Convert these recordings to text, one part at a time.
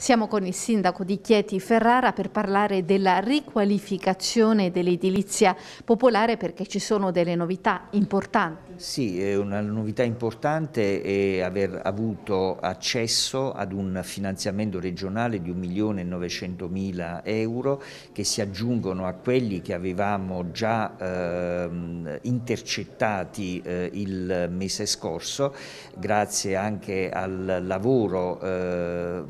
Siamo con il sindaco di Chieti Ferrara per parlare della riqualificazione dell'edilizia popolare perché ci sono delle novità importanti. Sì, è una novità importante è aver avuto accesso ad un finanziamento regionale di 1.900.000 euro che si aggiungono a quelli che avevamo già eh, intercettati eh, il mese scorso grazie anche al lavoro eh,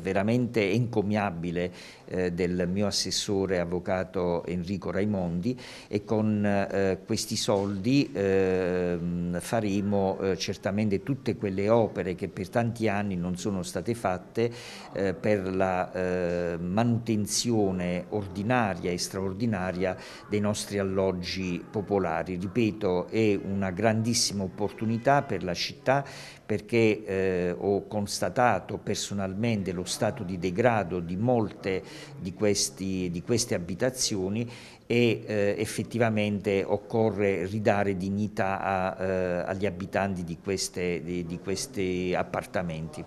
veramente encomiabile eh, del mio assessore avvocato Enrico Raimondi e con eh, questi soldi ehm, eh, faremo certamente tutte quelle opere che per tanti anni non sono state fatte eh, per la eh, manutenzione ordinaria e straordinaria dei nostri alloggi popolari. Ripeto, è una grandissima opportunità per la città perché eh, ho constatato personalmente comprende lo stato di degrado di molte di, questi, di queste abitazioni e eh, effettivamente occorre ridare dignità a, eh, agli abitanti di, queste, di, di questi appartamenti.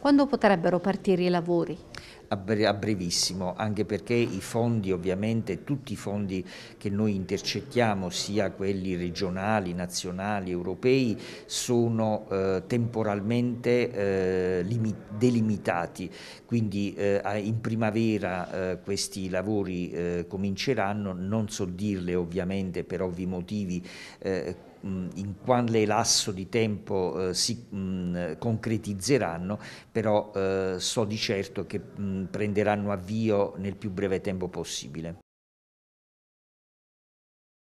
Quando potrebbero partire i lavori? a, bre- a brevissimo, anche perché i fondi, ovviamente tutti i fondi che noi intercettiamo, sia quelli regionali, nazionali, europei, sono eh, temporalmente eh, limi- delimitati, quindi eh, in primavera eh, questi lavori eh, cominceranno, non so dirle ovviamente per ovvi motivi eh, in quale lasso di tempo eh, si mh, concretizzeranno, però eh, so di certo che mh, prenderanno avvio nel più breve tempo possibile.